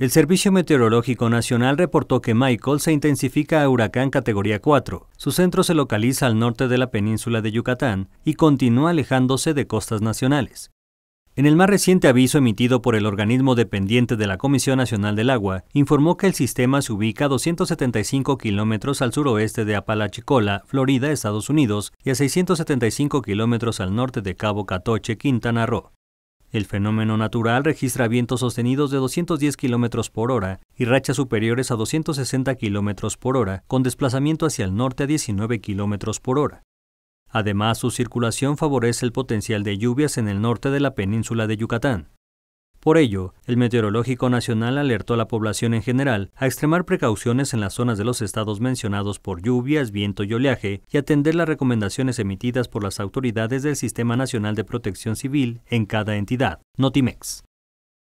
El Servicio Meteorológico Nacional reportó que Michael se intensifica a huracán categoría 4. Su centro se localiza al norte de la península de Yucatán y continúa alejándose de costas nacionales. En el más reciente aviso emitido por el organismo dependiente de la Comisión Nacional del Agua, informó que el sistema se ubica a 275 kilómetros al suroeste de Apalachicola, Florida, Estados Unidos, y a 675 kilómetros al norte de Cabo Catoche, Quintana Roo. El fenómeno natural registra vientos sostenidos de 210 km por hora y rachas superiores a 260 km por hora, con desplazamiento hacia el norte a 19 km por hora. Además, su circulación favorece el potencial de lluvias en el norte de la península de Yucatán. Por ello, el Meteorológico Nacional alertó a la población en general a extremar precauciones en las zonas de los estados mencionados por lluvias, viento y oleaje y atender las recomendaciones emitidas por las autoridades del Sistema Nacional de Protección Civil en cada entidad. Notimex.